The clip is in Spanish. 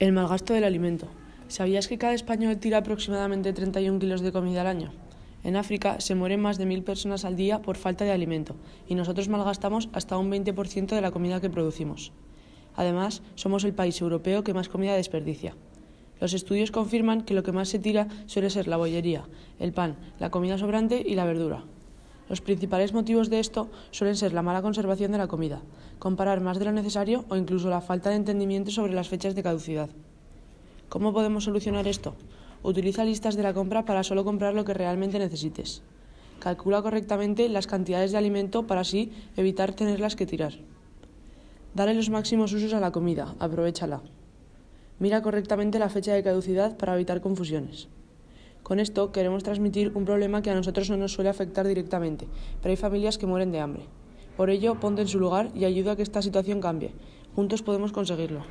El malgasto del alimento. ¿Sabías que cada español tira aproximadamente 31 kilos de comida al año? En África se mueren más de mil personas al día por falta de alimento y nosotros malgastamos hasta un 20% de la comida que producimos. Además, somos el país europeo que más comida desperdicia. Los estudios confirman que lo que más se tira suele ser la bollería, el pan, la comida sobrante y la verdura. Los principales motivos de esto suelen ser la mala conservación de la comida, comparar más de lo necesario o incluso la falta de entendimiento sobre las fechas de caducidad. ¿Cómo podemos solucionar esto? Utiliza listas de la compra para solo comprar lo que realmente necesites. Calcula correctamente las cantidades de alimento para así evitar tenerlas que tirar. Dale los máximos usos a la comida, aprovechala. Mira correctamente la fecha de caducidad para evitar confusiones. Con esto queremos transmitir un problema que a nosotros no nos suele afectar directamente, pero hay familias que mueren de hambre. Por ello, ponte en su lugar y ayuda a que esta situación cambie. Juntos podemos conseguirlo.